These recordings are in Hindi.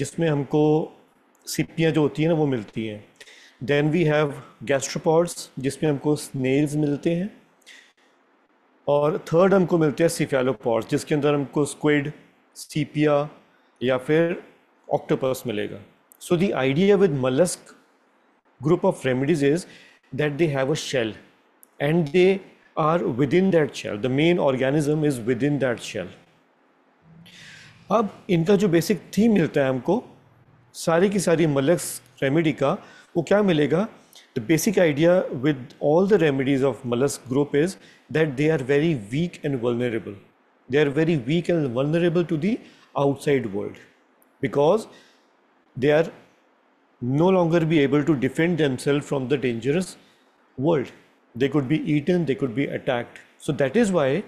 जिसमें हमको सीपियाँ जो होती हैं ना वो मिलती हैं देन वी हैव गैस्ट्रोपॉड्स जिसमें हमको स्नेल्स मिलते हैं और थर्ड हमको मिलते हैं सिफेलोपॉड्स जिसके अंदर हमको स्क्विड सीपिया या फिर ऑक्टोपस मिलेगा so the idea with mollusc remedies is that they have a shell and they are within that shell the main organism is within that shell अब इनका जो बेसिक थीम मिलता है हमको सारी की सारी मलक्स रेमेडी का वो क्या मिलेगा the basic idea with all the remedies of mollusc group is that they are very weak and vulnerable they are very weak and vulnerable to the outside world because they are no longer be able to defend themselves from the dangerous world they could be eaten they could be attacked so that is why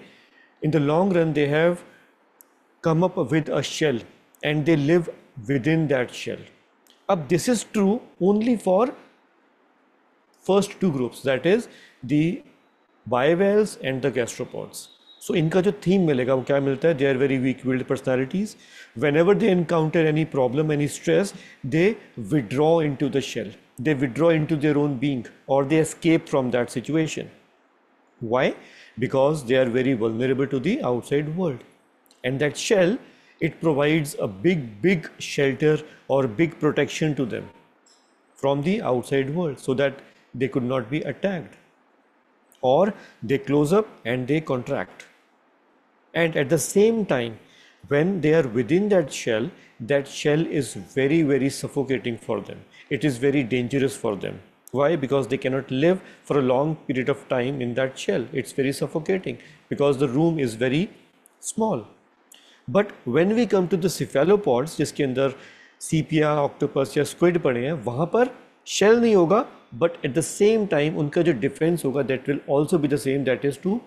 in the long run they have come up with a shell and they live within that shell. Up, this is true only for first two groups, that is the bivalves and the gastropods. So, inka jo theme milega, wo kya milta hai? they are very weak willed personalities. Whenever they encounter any problem, any stress, they withdraw into the shell, they withdraw into their own being, or they escape from that situation. Why? Because they are very vulnerable to the outside world and that shell it provides a big big shelter or big protection to them from the outside world so that they could not be attacked or they close up and they contract and at the same time when they are within that shell that shell is very very suffocating for them it is very dangerous for them why because they cannot live for a long period of time in that shell it's very suffocating because the room is very small but when we come to the cephalopods जिसके अंदर सीपिया ऑक्टोपस या स्क्विड पड़े हैं वहाँ पर शेल नहीं होगा but at the same time उनका जो डिफेंस होगा that will also be the same that is to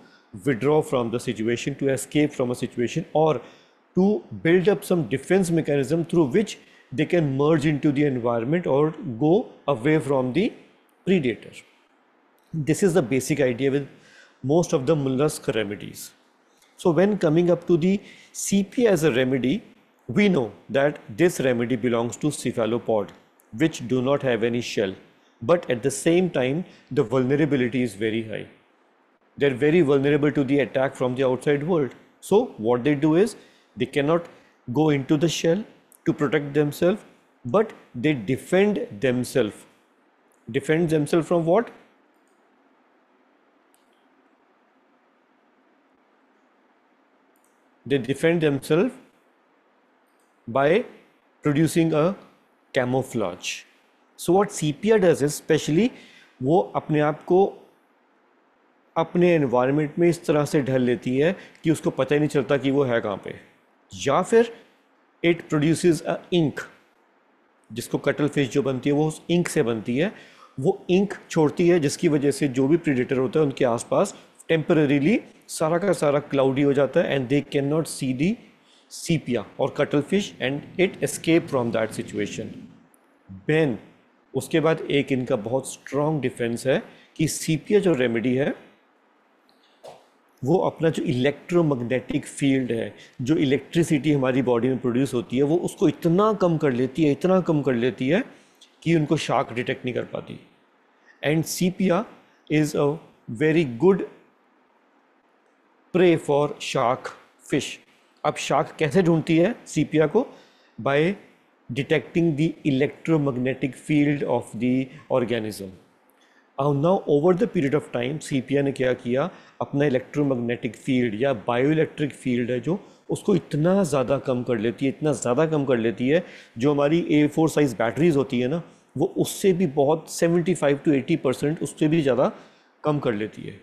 withdraw from the situation to escape from a situation और to build up some defence mechanism through which they can merge into the environment और go away from the predator this is the basic idea with most of the mollusc remedies So when coming up to the CP as a remedy, we know that this remedy belongs to cephalopod, which do not have any shell. But at the same time, the vulnerability is very high. They're very vulnerable to the attack from the outside world. So what they do is they cannot go into the shell to protect themselves, but they defend themselves. Defend themselves from what? they defend themselves by producing a camouflage. So what sepia does is specially वो अपने आप को अपने एनवायरनमेंट में इस तरह से ढल लेती है कि उसको पता ही नहीं चलता कि वो है कहाँ पे या फिर इट प्रोड्यूसेस अ इंक जिसको कटल फिश जो बनती है वो उस इंक से बनती है वो इंक छोड़ती है जिसकी वजह से जो भी प्रीडेटर होता है उनके आसपास टेम्परेली सारा का सारा क्लाउडी हो जाता है and they can not see the sepia और cuttlefish and it escape from that situation then उसके बाद एक इनका बहुत स्ट्रॉन्ग डिफेंस है कि सीपिया जो रेमेडी है वो अपना जो इलेक्ट्रोमैग्नेटिक फील्ड है जो इलेक्ट्रिसिटी हमारी बॉडी में प्रोड्यूस होती है वो उसको इतना कम कर लेती है इतना कम कर लेती है कि उनको शार्क डिटेक्ट नहीं कर पाती and sepia is a very good prey for shark fish अब शार्क कैसे ढूंढती है सीपिया को by detecting the electromagnetic field of the organism और now over the period of time sepia ने क्या किया अपना इलेक्ट्रोमैग्नेटिक फील्ड या बायो इलेक्ट्रिक फील्ड है जो उसको इतना ज़्यादा कम कर लेती है इतना ज़्यादा कम कर लेती है जो हमारी ए फोर साइज़ बैटरीज होती है ना वो उससे भी बहुत seventy five to eighty percent उससे भी ज़्यादा कम कर लेती है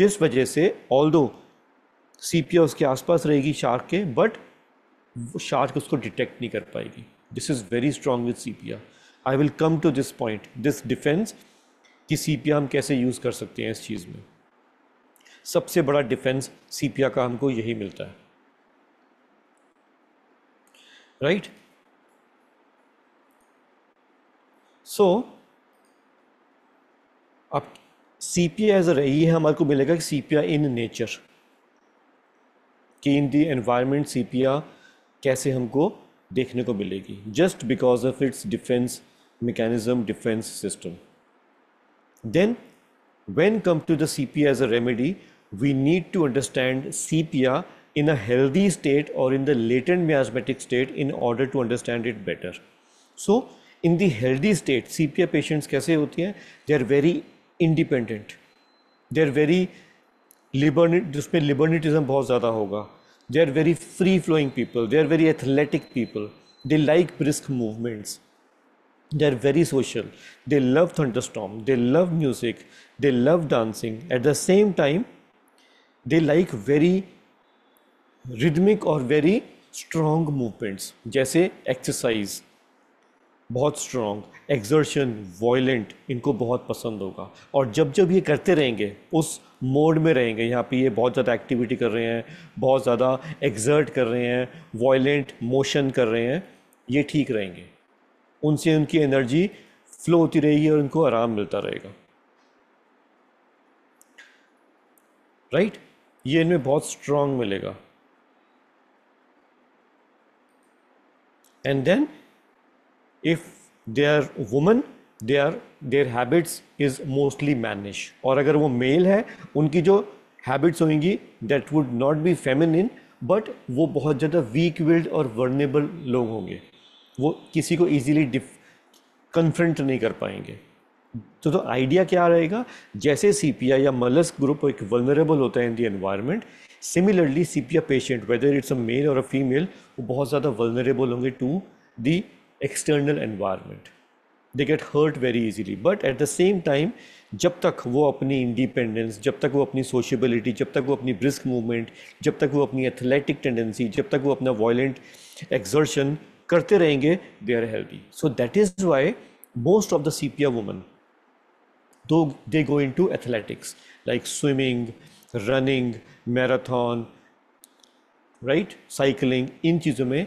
जिस वजह से ऑल दो सीपिया उसके आसपास रहेगी शार्क के बट वो शार्क उसको डिटेक्ट नहीं कर पाएगी this is very strong with P I will come to this point this defence कि सी हम कैसे यूज़ कर सकते हैं इस चीज़ में सबसे बड़ा डिफेंस सी का हमको यही मिलता है राइट सो अब सीपिया एज रही है हमारे को मिलेगा कि आई इन नेचर इन केंद्रीय एनवायरनमेंट सीपिया कैसे हमको देखने को मिलेगी just because of its defence mechanism defence system then when come to the C P as a remedy we need to understand C P ah in a healthy state और in the latent miasmatic state in order to understand it better so in the healthy state C P are patients कैसे होती हैं they are very independent they are very libertine जिसमें लिबर्निटिज्म बहुत ज़्यादा होगा They are very free flowing people. They are very athletic people. They like brisk movements. They are very social. They love thunderstorm. They love music. They love dancing. At the same time, they like very rhythmic or very strong movements jaise exercise बहुत स्ट्रॉन्ग एक्जर्शन वॉयलेंट इनको बहुत पसंद होगा और जब जब ये करते रहेंगे उस मोड में रहेंगे यहाँ पे ये बहुत ज़्यादा एक्टिविटी कर रहे हैं बहुत ज़्यादा एग्जर्ट कर रहे हैं वॉयलेंट मोशन कर रहे हैं ये ठीक रहेंगे उनसे उनकी एनर्जी फ्लो होती रहेगी और उनको आराम मिलता रहेगा राइट right? ये इनमें बहुत स्ट्रांग मिलेगा and then if they are woman their their habits is mostly mannish और अगर वो मेल है उनकी जो हैबिट्स होंगी that would not be feminine but वो बहुत ज़्यादा वीक विल्ड और वर्नेबल लोग होंगे वो किसी को ईजिली डिफ कन्फ्रंट नहीं कर पाएंगे तो तो आइडिया क्या रहेगा जैसे सीपिया या मलस ग्रुप एक वनरेबल होता है in the environment similarly sepia patient whether it's a male और अ फीमेल वो बहुत ज़्यादा वनरेबल होंगे to the external environment they get hurt very easily but at the same time जब तक वो अपनी इंडिपेंडेंस जब तक वो अपनी सोशबिलिटी जब तक वो अपनी ब्रिस्क मूवमेंट जब तक वो अपनी एथलेटिक टेंडेंसी जब तक वो अपना वॉयेंट एक्जर्शन करते रहेंगे they are healthy so that is why most of the C P are woman though they go into athletics like swimming running marathon right cycling इन चीज़ों में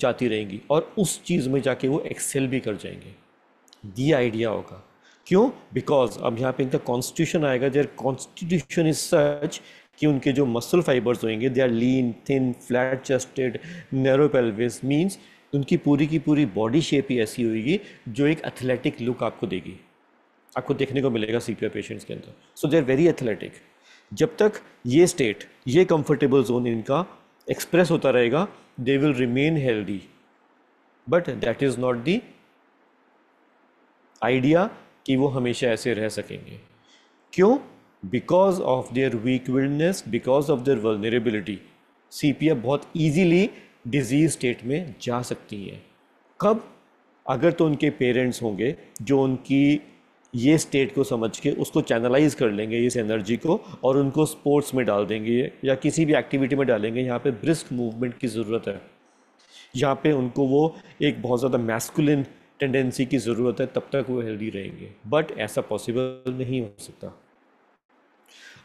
जाती रहेंगी और उस चीज़ में जाके वो एक्सेल भी कर जाएंगे दी आइडिया होगा क्यों बिकॉज अब यहाँ पे इनका कॉन्स्टिट्यूशन आएगा देयर कॉन्स्टिट्यूशन इज सच कि उनके जो मसल फाइबर्स होंगे they are lean thin flat chested narrow pelvis means उनकी पूरी की पूरी बॉडी शेप ही ऐसी होगी जो एक एथलेटिक लुक आपको देगी आपको देखने को मिलेगा सी पेशेंट्स के अंदर so they are very athletic जब तक ये स्टेट ये कंफर्टेबल जोन इनका एक्सप्रेस होता रहेगा they will remain healthy but that is not the idea कि वो हमेशा ऐसे रह सकेंगे क्यों because of their weak willness because of their vulnerability C P F बहुत ईजीली डिजीज स्टेट में जा सकती है कब अगर तो उनके पेरेंट्स होंगे जो उनकी ये स्टेट को समझ के उसको चैनलाइज कर लेंगे इस एनर्जी को और उनको स्पोर्ट्स में डाल देंगे या किसी भी एक्टिविटी में डालेंगे यहाँ पे ब्रिस्क मूवमेंट की ज़रूरत है यहाँ पे उनको वो एक बहुत ज़्यादा मैस्कुलिन टेंडेंसी की ज़रूरत है तब तक वो हेल्दी रहेंगे बट ऐसा पॉसिबल नहीं हो सकता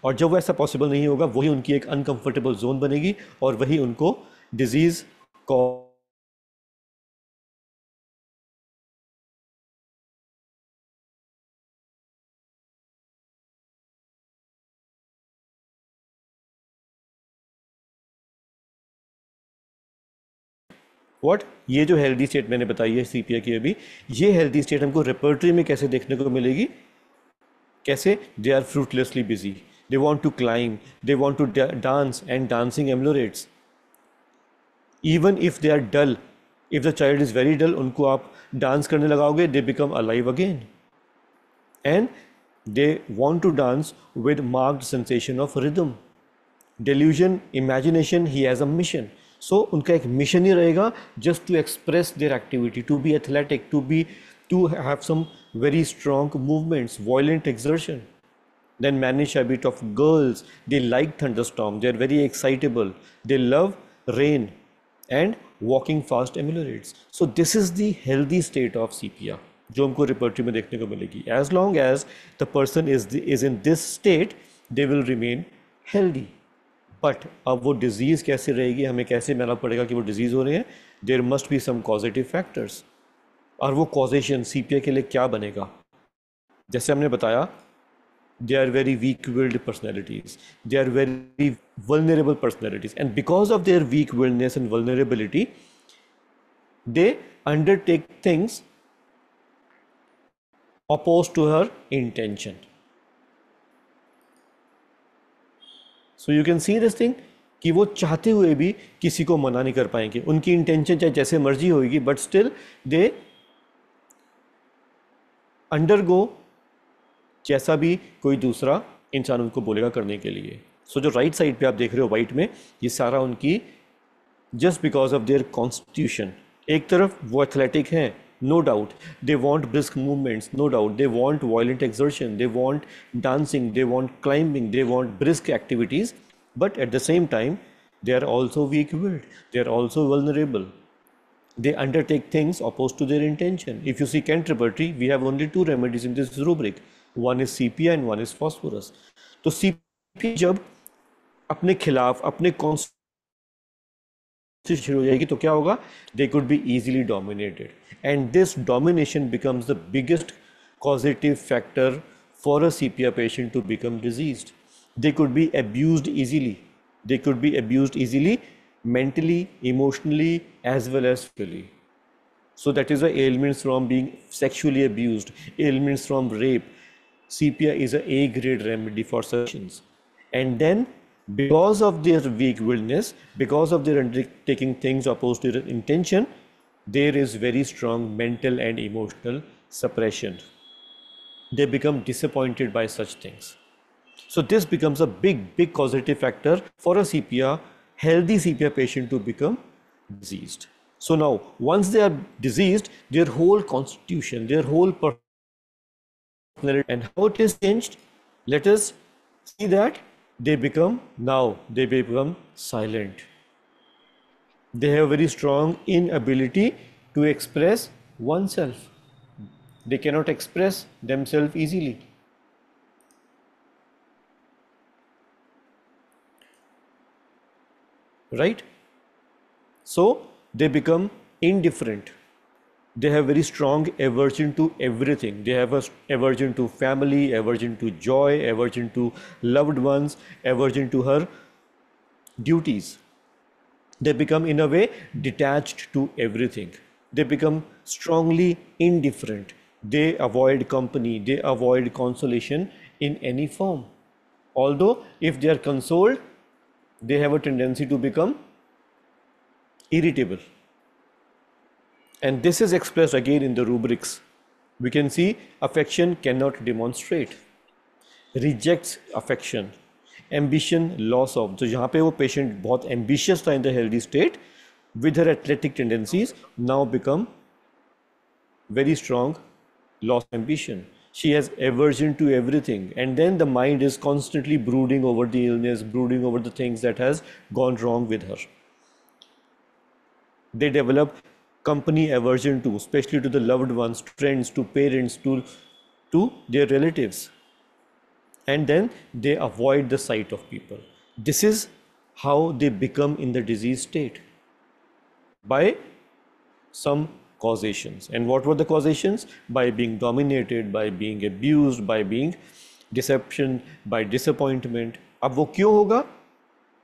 और जब वो ऐसा पॉसिबल नहीं होगा वही उनकी एक अनकंफर्टेबल जोन बनेगी और वही उनको डिज़ीज़ कॉज वॉट ये जो हेल्दी स्टेट मैंने बताई है सी पी की अभी ये हेल्दी स्टेट हमको रेपर्टरी में कैसे देखने को मिलेगी कैसे they are fruitlessly busy they want to climb they want to dance and dancing ameliorates even if they are dull if the child is very dull उनको आप डांस करने लगाओगे they become alive again and they want to dance with marked sensation of rhythm delusion imagination he has a mission so so, उनका एक मिशन ही रहेगा just to express their activity to be athletic to be to have some very strong movements violent exertion then mannish habit of girls they like thunderstorm they are very excitable they love rain and walking fast ameliorates so this is the healthy state of sepia जो हमको रिपोर्टरी में देखने को मिलेगी as long as the person is is in this state they will remain healthy but अब वो डिजीज़ कैसे रहेगी हमें कैसे मानना पड़ेगा कि वो डिजीज़ हो रही है there must be some causative factors और वो कॉजेशन सी के लिए क्या बनेगा जैसे हमने बताया they are very weak willed personalities they are very vulnerable personalities and because of their weak willedness and vulnerability they undertake things opposed to her intention so you can see this thing कि वो चाहते हुए भी किसी को मना नहीं कर पाएंगे उनकी इंटेंशन चाहे जैसे मर्जी होगी but still they undergo जैसा भी कोई दूसरा इंसान उनको बोलेगा करने के लिए सो so, जो राइट साइड पे आप देख रहे हो वाइट में ये सारा उनकी just because of their constitution एक तरफ वो एथलेटिक हैं no doubt. They want brisk movements, no doubt. They want violent exertion, they want dancing, they want climbing, they want brisk activities. But at the same time, they are also weak willed, they are also vulnerable. They undertake things opposed to their intention. If you see Canterbury, we have only two remedies in this rubric one is C P I and one is phosphorus. So, C P I, जब अपने खिलाफ अपने से शुरू हो जाएगी तो क्या होगा they could be easily dominated and this domination becomes the biggest causative factor for a be patient to become disease they could be abuse they could be abuse mentally, emotionally, as well as physically. So that is why ailments from being sexually abused, ailments from rape, sepia is a A grade remedy for such things. And then because of their weak willness, because of their undertaking things opposed to their intention, there is very strong mental and emotional suppression. They become disappointed by such things. So this becomes a big, big causative factor for a CPR, healthy CPR patient to become diseased. So now, once they are diseased, their whole constitution, their whole personality and how it is changed, let us see that they become now they become silent they have very strong inability to express oneself they cannot express themselves easily right so they become indifferent they have very strong aversion to everything they have a aversion to family aversion to joy aversion to loved ones aversion to her duties they become in a way detached to everything they become strongly indifferent they avoid company they avoid consolation in any form although if they are consoled they have a tendency to become irritable and this is expressed again in the rubrics. We can see affection cannot demonstrate, rejects affection, ambition loss of. So यहाँ पे वो patient बहुत ambitious in the healthy state with her athletic tendencies now become very strong loss ambition. She has aversion to everything and then the mind is constantly brooding over the illness, brooding over the things that has gone wrong with her. They develop company aversion to, especially to the loved ones, friends, to parents, to, to their relatives. And then they avoid the sight of people. This is how they become in the disease state by some causations. And what were the causations? By being dominated, by being abused, by being deception, by disappointment. अब वो क्यों होगा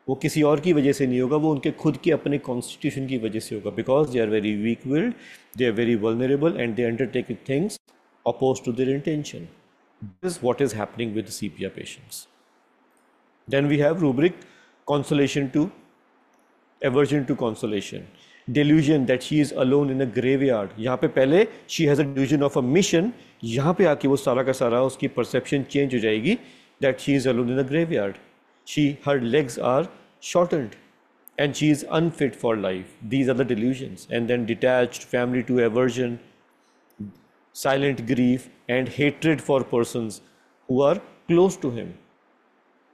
वो किसी और की वजह से नहीं होगा वो उनके खुद के अपने कॉन्स्टिट्यूशन की वजह से होगा because they are very weak willed they are very vulnerable and they undertaking things opposed to their intention this what is happening with C P are patients then we have rubric consolation to aversion to consolation delusion that she is alone in a graveyard यहाँ पे पहले she has a delusion of a mission यहाँ पे आके वो सारा का सारा उसकी परसेप्शन चेंज हो जाएगी that she is alone in a graveyard she, her legs are shortened and she is unfit for life. These are the delusions. And then detached family to aversion, silent grief, and hatred for persons who are close to him.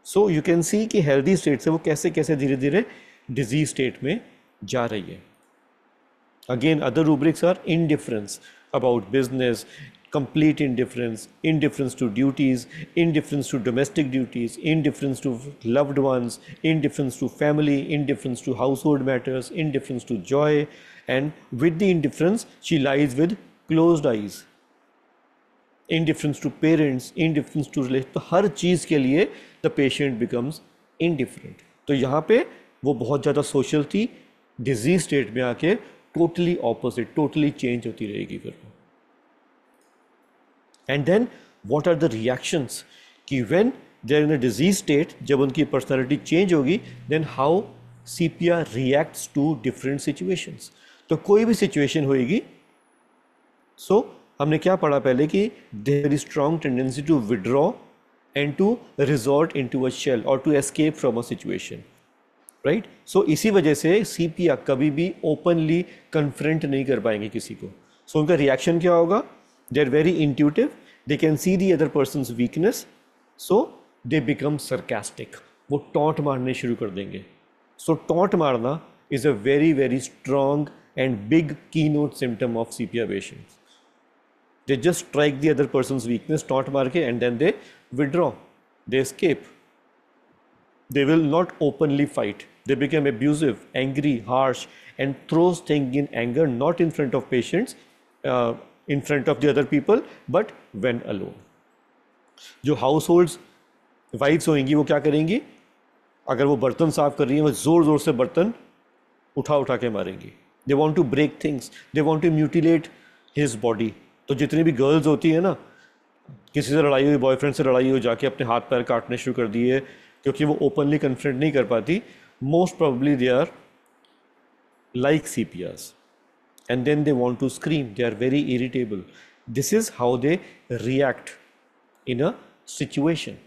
so you can see कि healthy state से वो कैसे कैसे धीरे धीरे डिजीज स्टेट में जा रही है again other rubrics are indifference about business complete indifference, indifference to duties, indifference to domestic duties, indifference to loved ones, indifference to family, indifference to household matters, indifference to joy, and with the indifference, she lies with closed eyes. Indifference to parents, indifference to relatives, तो हर चीज़ के लिए द पेशेंट बिकम्स इनडिफरेंट तो यहाँ पे वो बहुत ज़्यादा सोशल थी डिजीज स्टेट में आके होती रहेगी फिर and then what are the reactions कि when they're in a disease state जब उनकी पर्सनैलिटी चेंज होगी then how C P R reacts to different situations तो कोई भी सिचुएशन होएगी सो so, हमने क्या पढ़ा पहले कि there is strong tendency to withdraw and to resort into a shell और to escape from a situation right so इसी वजह से सी पी कभी भी ओपनली कन्फ्रंट नहीं कर पाएंगे किसी को सो so, उनका रिएक्शन क्या होगा They're very intuitive. They can see the other person's weakness. So they become sarcastic. वो टॉन्ट मारने शुरू कर देंगे सो टॉन्ट मारना is a very very strong and big key note symptom of they just strike the other person's weakness taunt market and then they withdraw they escape they will not openly fight they become abusive angry harsh and throws things in anger not in front of patients uh, in front of the other people but when alone जो हाउस होल्ड्स वाइफ्स होंगी वो क्या करेंगी अगर वो बर्तन साफ कर रही हैं वो ज़ोर ज़ोर से बर्तन उठा उठा के मारेंगी they want to break things they want to mutilate his body तो जितनी भी गर्ल्स होती है ना किसी से लड़ाई हुई बॉयफ्रेंड से लड़ाई हुई जाके अपने हाथ पैर काटने शुरू कर दिए क्योंकि वो ओपनली कन्फ्रेंट नहीं कर पाती most probably they are like C P Rs and then they want to scream they are very irritable this is how they react in a situation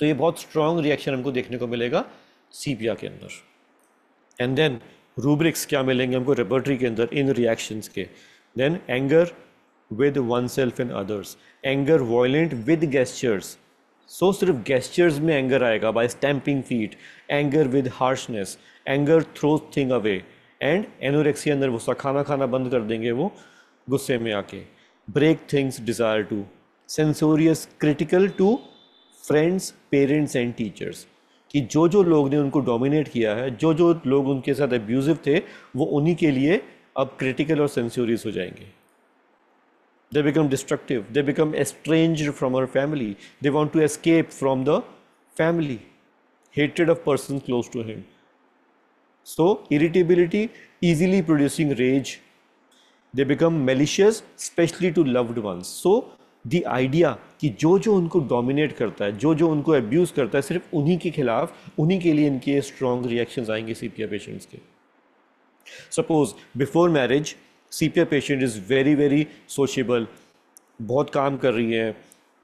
तो ये बहुत स्ट्रॉन्ग रिएक्शन हमको देखने को मिलेगा सीपिया के अंदर एंड देन रूब्रिक्स क्या मिलेंगे हमको रेबोरेटरी के अंदर इन रिएक्शंस के then anger with oneself and others anger violent with gestures so सिर्फ गेस्चर्स में एंगर आएगा by stamping feet anger with harshness anger throw thing away and anorexia अंदर नर्वोसा खाना खाना बंद कर देंगे वो गुस्से में आके break things desire to censorious critical to friends parents and teachers कि जो जो लोग ने उनको डोमिनेट किया है जो जो लोग उनके साथ एब्यूज़िव थे वो उन्हीं के लिए अब क्रिटिकल और सेंसोरियस हो जाएंगे they become destructive they become estrange from our family they want to escape from the family हेटेड of person close to him So irritability easily producing rage. They become malicious especially to loved ones. So the idea कि जो जो उनको डोमिनेट करता है जो जो उनको एब्यूज़ करता है सिर्फ उन्हीं के खिलाफ उन्हीं के लिए इनके स्ट्रॉन्ग रिएक्शन आएंगे सीपीआर पेशेंट्स के suppose before marriage CPR patient is very very sociable बहुत काम कर रही है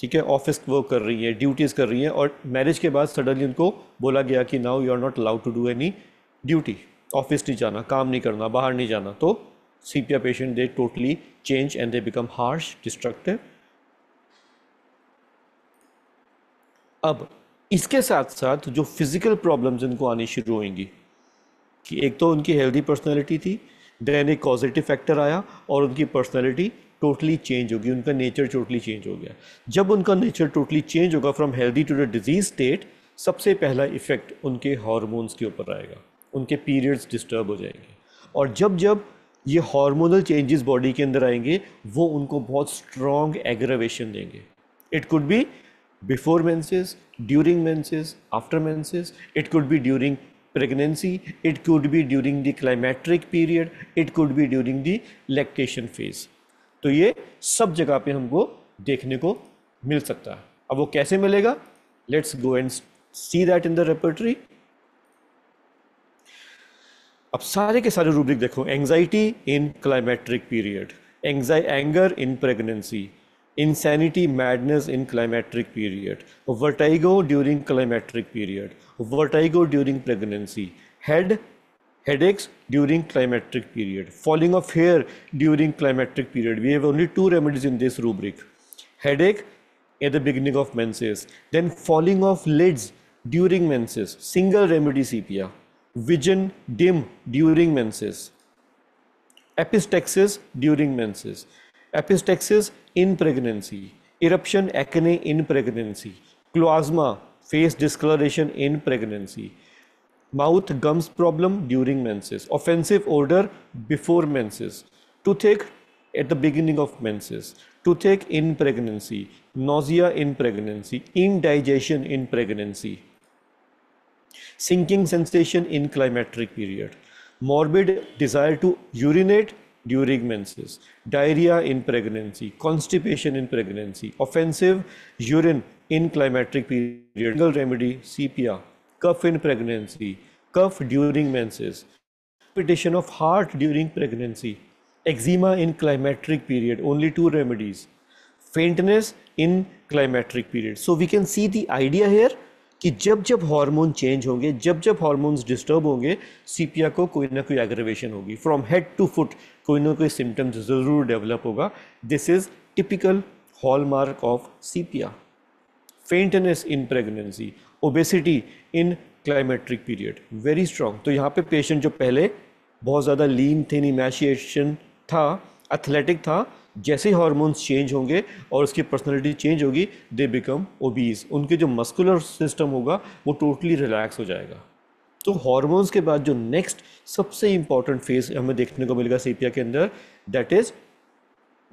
ठीक है ऑफिस वर्क कर रही है ड्यूटीज़ कर रही है और मैरिज के बाद सडनली उनको बोला गया कि now you are not allowed to do any duty office नहीं जाना काम नहीं करना बाहर नहीं जाना तो sepia patient they totally change and they become harsh destructive अब इसके साथ साथ जो फिज़िकल प्रॉब्लम्स इनको आनी शुरू होंगी कि एक तो उनकी हेल्दी पर्सनैलिटी थी देन एक पॉजिटिव फैक्टर आया और उनकी पर्सनैलिटी टोटली चेंज होगी उनका नेचर टोटली चेंज हो गया जब उनका नेचर टोटली चेंज होगा from healthy to the disease state सबसे पहला इफेक्ट उनके हॉर्मोन्स के ऊपर आएगा उनके पीरियड्स डिस्टर्ब हो जाएंगे और जब जब ये हार्मोनल चेंजेस बॉडी के अंदर आएंगे वो उनको बहुत स्ट्रॉन्ग एग्रवेशन देंगे it could be before menses during menses after menses it could be during pregnancy it could be during the climacteric period it could be during the lactation phase तो ये सब जगह पे हमको देखने को मिल सकता है अब वो कैसे मिलेगा let's go and see that in the repertory अब सारे के सारे रूब्रिक देखो anxiety in climacteric period anxiety anger in pregnancy insanity madness in climacteric period vertigo during climacteric period vertigo during pregnancy head headache during climacteric period falling of hair during climacteric period we have only two remedies in this rubric headache at the beginning of menses then falling of lids during menses single remedy sepia vision dim during menses, epistaxis during menses, epistaxis in pregnancy, eruption acne in pregnancy, cloasma, face discoloration in pregnancy, mouth gums problem during menses, offensive odor before menses, toothache at the beginning of menses, toothache in pregnancy, nausea in pregnancy, indigestion in pregnancy sinking sensation in climatic period, morbid desire to urinate during menses, diarrhea in pregnancy, constipation in pregnancy, offensive urine in climatic period, single remedy sepia, cough in pregnancy, cough during menses, palpitation of heart during pregnancy, eczema in climatic period, only two remedies, faintness in climatic period. So we can see the idea here कि जब जब हार्मोन चेंज होंगे जब जब हार्मोन्स डिस्टर्ब होंगे सीपिया को कोई ना कोई एग्रवेशन होगी फ्रॉम हेड टू फुट कोई ना कोई सिम्टम्स ज़रूर डेवलप होगा this is typical hallmark of sepia faintness in pregnancy obesity in climacteric period very strong तो यहाँ पे पेशेंट जो पहले बहुत ज़्यादा लीन थे इमेशिएशन था एथलेटिक था जैसे ही हॉर्मोन्स चेंज होंगे और उसकी पर्सनैलिटी चेंज होगी दे बिकम ओबीज उनके जो मस्कुलर सिस्टम होगा वो टोटली रिलैक्स हो जाएगा तो हॉर्मोन्स के बाद जो नेक्स्ट सबसे इंपॉर्टेंट फेज हमें देखने को मिलेगा सीपिया के अंदर that is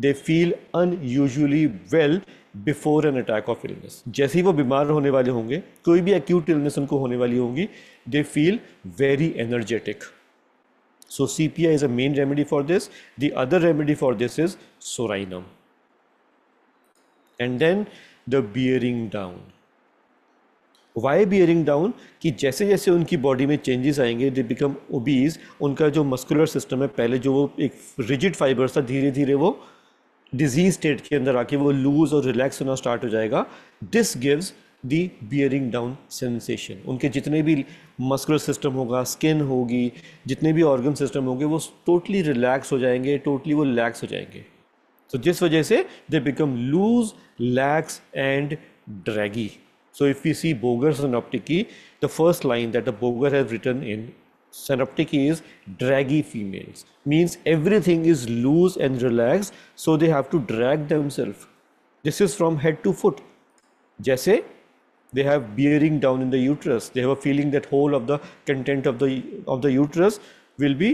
they feel unusually well before an attack of illness जैसे ही वो बीमार होने वाले होंगे कोई भी एक्यूट इलनेस उनको होने वाली होंगी they feel very energetic So sepia is a main remedy for this. The other remedy for this is sorinum. And then the bearing down. Why bearing down कि जैसे जैसे उनकी बॉडी में चेंजेस आएंगे दे बिकम ओबीज उनका जो मस्कुलर सिस्टम है पहले जो वो एक रिजिड फाइबर था धीरे धीरे वो डिजीज स्टेट के अंदर आके वो लूज और रिलैक्स होना स्टार्ट हो जाएगा this gives the bearing down sensation उनके जितने भी मस्कुलर सिस्टम होगा स्किन होगी जितने भी ऑर्गन सिस्टम होंगे वो टोटली रिलैक्स हो जाएंगे टोटली वो रिलैक्स हो जाएंगे तो जिस वजह से they become loose lax and draggy so if you see Boger synoptic the first line that the Boger has written in synoptic is draggy females means everything is loose and relax so they have to drag themself this is from head to foot जैसे they have bearing down in the uterus they have a feeling that whole of the content of the of the uterus will be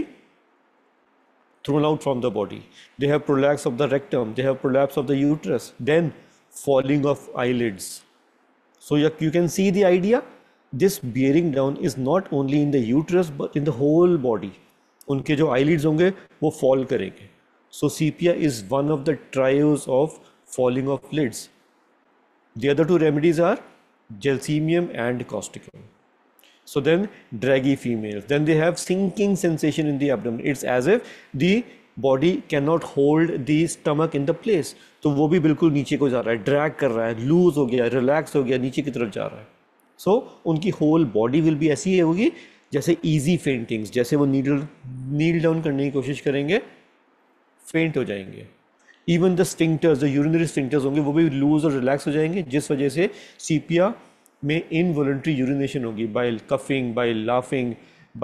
thrown out from the body they have prolapse of the rectum they have prolapse of the uterus then falling of eyelids so you, you can see the idea this bearing down is not only in the uterus but in the whole body उनके जो eyelids होंगे वो fall करेंगे So sepia is one of the trios of falling of lids. The other two remedies are. gelsemium and causticum. So then draggy females, then they have sinking sensation in the abdomen. It's as if the body can not hold the stomach in the place तो वो भी बिल्कुल नीचे को जा रहा है ड्रैग कर रहा है लूज हो गया रिलैक्स हो गया नीचे की तरफ जा रहा है सो so, उनकी होल बॉडी विल भी ऐसी होगी जैसे ईजी फेंटिंग्स जैसे वो नीडल नील डाउन करने की कोशिश करेंगे फेंट हो जाएंगे इवन द स्टिंक्टर्स जो यूरिनरी स्टिंक्टर्स होंगे वो भी लूज और रिलैक्स हो जाएंगे जिस वजह से सीपिया में इनवॉल्ट्री यूरिनेशन होगी by coughing by laughing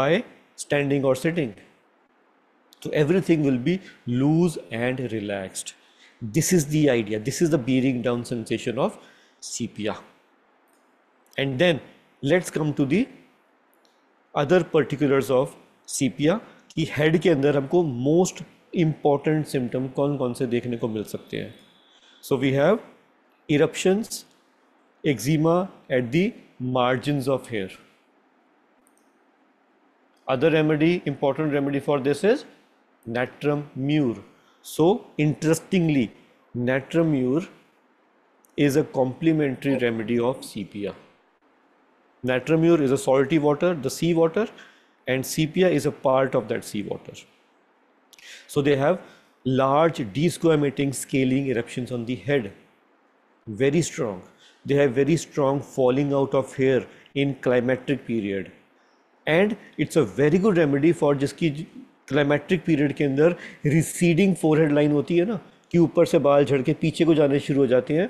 by standing और सिटिंग तो everything will be loose and relaxed this is the idea this is the bearing down sensation of sepia and then let's come to the other particulars of sepia कि हेड के अंदर हमको मोस्ट इम्पॉर्टेंट सिम्टम कौन कौन से देखने को मिल सकते हैं so we have eruptions eczema at the margins of hair other remedy important remedy for this is natrum mur so interestingly natrum mur is a complementary remedy of sepia natrum mur is a salty water the sea water and sepia is a part of that sea water So they have large D square emitting scaling eruptions on the head, very strong. They have very strong falling out of hair in climatic period. And it's a very good remedy for जिसकी क्लाइमेट्रिक पीरियड के अंदर रिसीडिंग फोर हेड लाइन होती है ना कि ऊपर से बाल झड़ के पीछे को जाने शुरू हो जाते हैं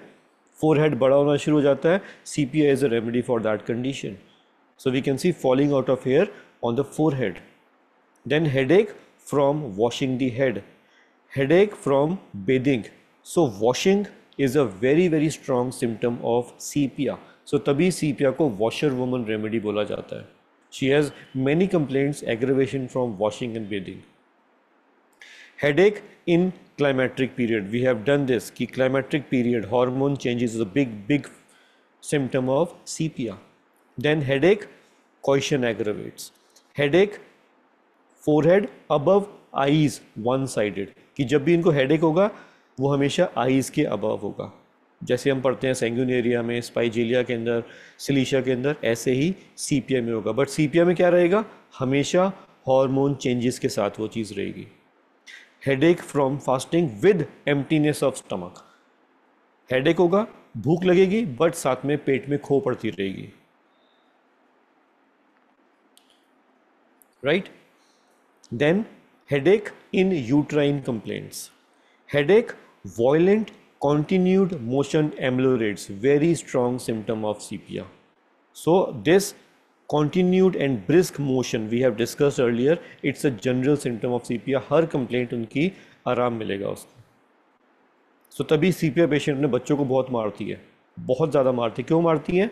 फोर हेड बड़ा होना शुरू हो जाता है C P I is a remedy for that condition so we can see falling out of hair on the forehead then headache from washing the head, headache from bathing. So washing is a very very strong symptom of sepia. So तभी sepia को washer woman remedy बोला जाता है. She has many complaints aggravation from washing and bathing. Headache in climatic period. We have done this कि climatic period hormone changes is a big big symptom of sepia. Then headache, coition aggravates. Headache forehead above eyes one sided कि जब भी इनको हेडेक होगा वो हमेशा आईज के अबव होगा जैसे हम पढ़ते हैं सेंगुन एरिया में स्पाइजेलिया के अंदर सिलीशिया के अंदर ऐसे ही सीपिया में होगा बट सीपिया में क्या रहेगा हमेशा हार्मोन चेंजेस के साथ वो चीज़ रहेगी headache from fasting with emptiness of stomach headache होगा भूख लगेगी बट साथ में पेट में खो पड़ती रहेगी right right? Then headache in uterine complaints. Headache, violent continued motion ameliorates, very strong symptom of sepia. So this continued and brisk motion we have discussed earlier, it's a general symptom of sepia. हर complaint उनकी आराम मिलेगा उसको सो so, तभी सीपीआई पेशेंट ने बच्चों को बहुत मारती है बहुत ज़्यादा मारती है क्यों मारती है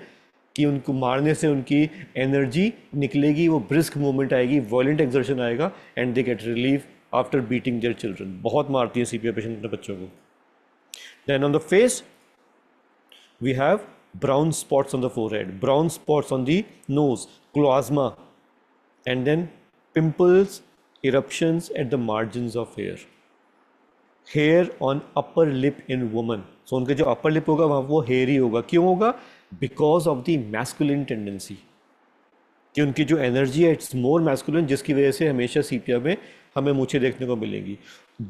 कि उनको मारने से उनकी एनर्जी निकलेगी वो ब्रिस्क मूवमेंट आएगी वॉयेंट एक्जर्शन आएगा and they get relief after beating their children बहुत मारती है सी पी पेशेंट अपने बच्चों को then on the face we have spots on the forehead brown spots on the nose chloasma and then pimples, eruption at the margin of hair hair on upper lip in woman so उनका जो अपर लिप होगा वहाँ वो हेयर ही होगा क्यों होगा because of the masculine tendency कि उनकी जो एनर्जी है इट्स मोर मैस्कुलिन जिसकी वजह से हमेशा सी में हमें मूछे देखने को मिलेंगी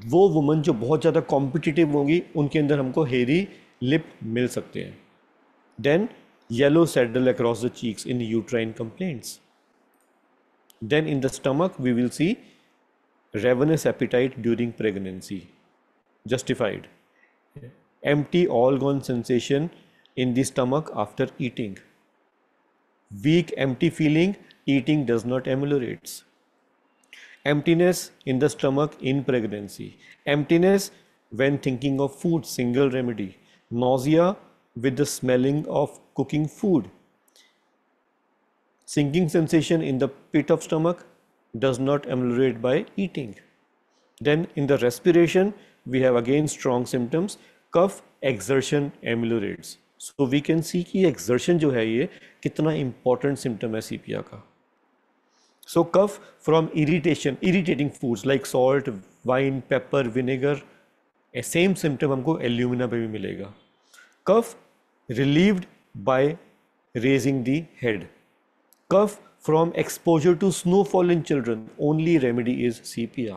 वो वुमन जो बहुत ज़्यादा कॉम्पिटिटिव होंगी उनके अंदर हमको हेरी लिप मिल सकते हैं then yellow saddle across the cheeks in uterine complaints then in the stomach we will see ravenous appetite during pregnancy justified empty all gone sensation in the stomach after eating. Weak empty feeling, eating does not ameliorates. Emptiness in the stomach in pregnancy. Emptiness when thinking of food, single remedy. Nausea with the smelling of cooking food. Sinking sensation in the pit of stomach does not ameliorate by eating. Then in the respiration, we have again strong symptoms. Cough, exertion ameliorates. So we can see कि एक्सर्शन जो है ये कितना इंपॉर्टेंट सिम्टम है सीपिया का so cough from irritation irritating foods like salt wine pepper vinegar same symptom हमको एल्यूमिना पे भी मिलेगा cough relieved by raising the head cough to exposure to snowfall in children only remedy is cpr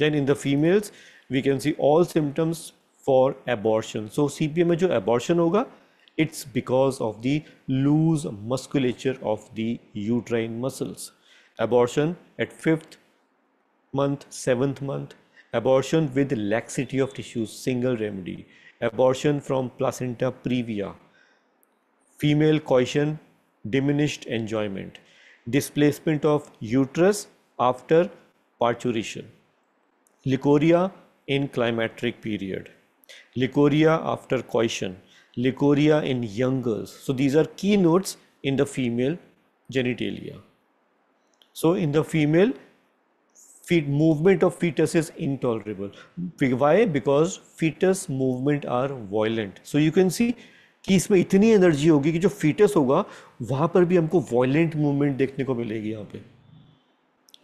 then in the females we can see all symptoms for abortion. So CPM में जो abortion होगा it's because of the loose musculature of the uterine muscles. Abortion at fifth month, seventh month, abortion with laxity of tissues, single remedy, abortion from placenta previa, female coition, diminished enjoyment, displacement of uterus after parturition, licoria in climatic period. Leucorrhoea after coition leucorrhoea in young girls so these are key notes in the female genitalia so in the female feet movement of foetus is intolerable why because foetus movement are violent so you can see कि इसमें इतनी एनर्जी होगी कि जो फीटस होगा वहां पर भी हमको वॉयलेंट मूवमेंट देखने को मिलेगी यहाँ पे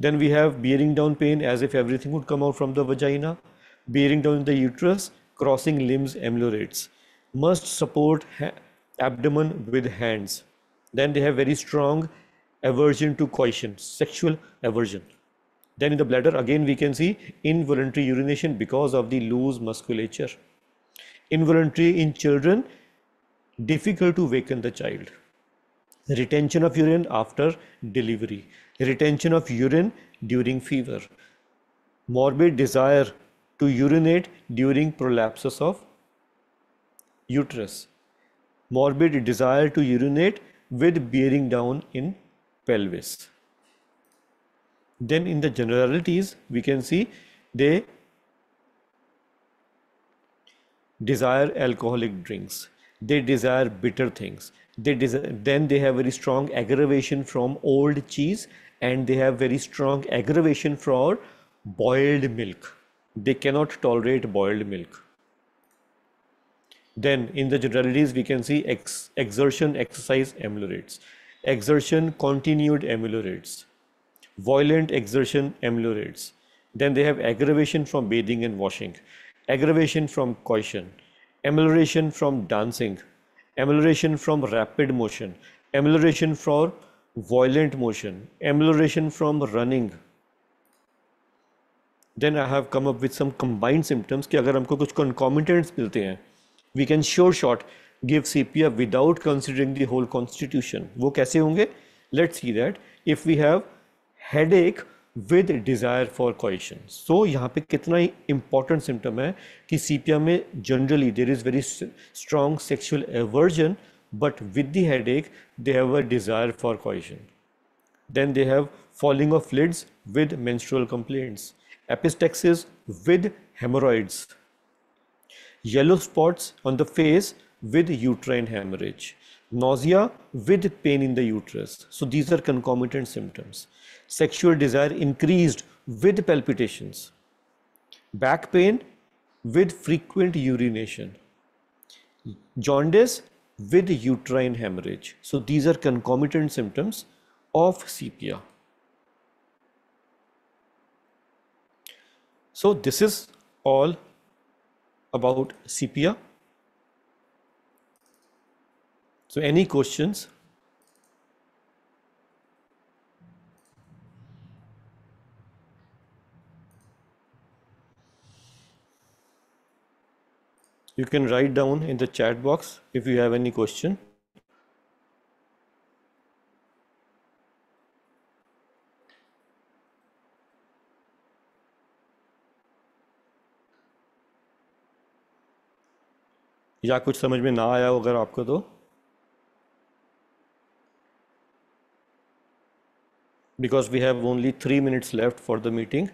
then we have bearing down pain as if everything would come out from the vagina bearing down in the uterus crossing limbs ameliorates. Must support abdomen with hands. Then they have very strong aversion to coition, sexual aversion. Then in the bladder, again we can see involuntary urination because of the loose musculature. Involuntary in children, difficult to waken the child. Retention of urine after delivery. Retention of urine during fever. Morbid desire to urinate during prolapses of uterus, morbid desire to urinate with bearing down in pelvis. Then in the generalities, we can see they desire alcoholic drinks, they desire bitter things, they desire, then they have very strong aggravation from old cheese and they have very strong aggravation for boiled milk they cannot tolerate boiled milk. Then in the generalities, we can see ex exertion, exercise, ameliorates. Exertion, continued ameliorates. Violent exertion ameliorates. Then they have aggravation from bathing and washing, aggravation from coition, amelioration from dancing, amelioration from rapid motion, amelioration for violent motion, amelioration from running, then I have come up with some combined symptoms कि अगर हमको कुछ कॉन्कॉमिटेंट्स मिलते हैं we can sure shot give C P F without considering the whole constitution वो कैसे होंगे let see that if we have headache with desire for coition so यहाँ पे कितना ही इम्पॉर्टेंट सिम्टम है कि सी पी एम में generally there is very strong sexual aversion but with the headache they have a desire for coition then they have falling of lids with menstrual complaints epistaxis with hemorrhoids, yellow spots on the face with uterine hemorrhage, nausea with pain in the uterus. So these are concomitant symptoms. Sexual desire increased with palpitations, back pain with frequent urination, jaundice with uterine hemorrhage. So these are concomitant symptoms of sepia. So this is all about CPR. So any questions? You can write down in the chat box if you have any question. या कुछ समझ में ना आया हो अगर आपको तो because we have only three minutes left for the meeting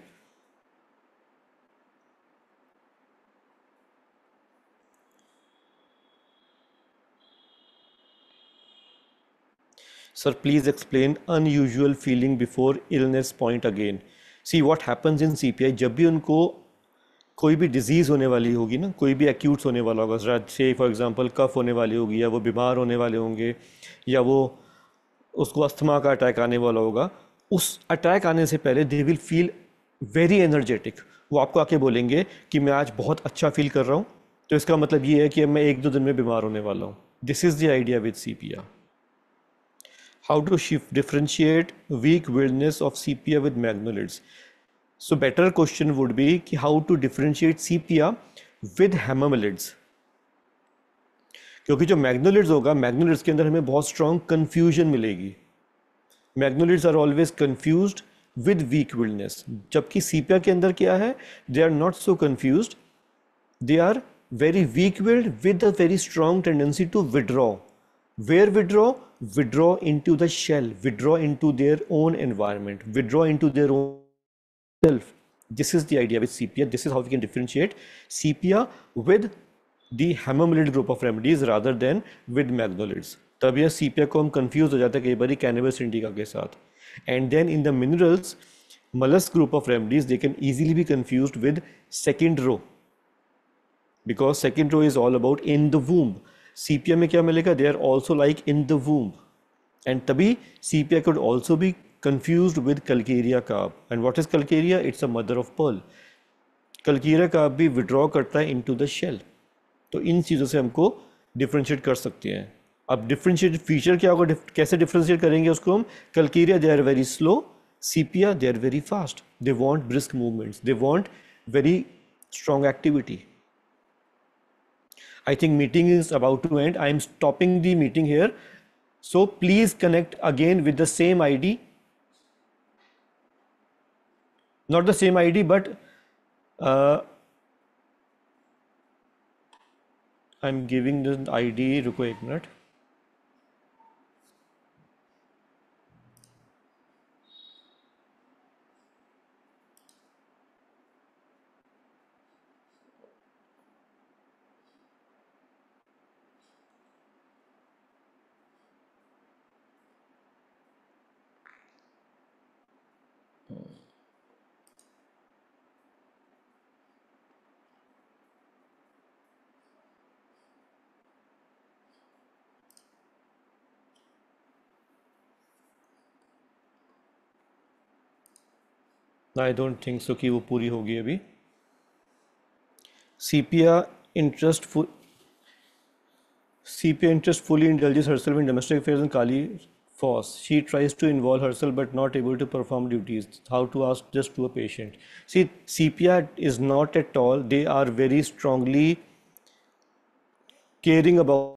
sir please explain unusual feeling before illness point again see what happens in C P I जब भी उनको कोई भी डिज़ीज़ होने वाली होगी ना कोई भी एक्यूट्स होने वाला होगा से फॉर एग्ज़ाम्पल कफ़ होने वाली होगी या वो बीमार होने वाले होंगे या वो उसको अस्थमा का अटैक आने वाला होगा उस अटैक आने से पहले they will feel very energetic वो आपको आके बोलेंगे कि मैं आज बहुत अच्छा फील कर रहा हूँ तो इसका मतलब ये है कि मैं एक दो दिन में बीमार होने वाला हूँ this is the idea with C P R how to differentiate weak willedness of C P R with magnolids so better question would be कि how to differentiate sepia with hamamelids क्योंकि जो मैग्नोलिड्स होगा मैग्नोलिड्स के अंदर हमें बहुत स्ट्रॉन्ग कन्फ्यूजन मिलेगी magnolids are always confuse with weak willedness जबकि सीपिया के अंदर क्या है they are not so confuse they are very weak willed with a very strong tendency to withdraw where withdraw withdraw into the shell withdraw into their own environment withdraw into their own itself. This is the idea with sepia. This is how we can differentiate sepia with the hemomelid group of remedies rather than with magnolids. तब यह सीपिया को हम कंफ्यूज हो जाते हैं कई बार कैनबस इंडिका के साथ and then in the minerals mollusc group of remedies they can easily be confuse with second row because second row is all about in the womb sepia में क्या मिलेगा they are also like in the womb and तभी sepia could also be confused with calcarea carp. And what is Calcarea? It's a mother of pearl. Calcarea carp भी विड्रॉ करता है इन टू द शेल तो इन चीज़ों से हमको differentiate कर सकते हैं अब डिफ्रेंशिएट फीचर क्या होगा कैसे डिफ्रेंशिएट करेंगे उसको हम calcarea they are very slow sepia they are very fast they want brisk movements they want very strong activity I think meeting is about to end I am stopping the meeting here so please connect again with the same I D not the same id but uh, i'm giving this id ruko ek minute I don't think so कि वो पूरी होगी अभी sepia interest sepia interest fully indulges herself in domestic affairs and kali phos she tries to involve herself but not able to perform duties how to ask just to a patient see sepia is not at all they are very strongly caring about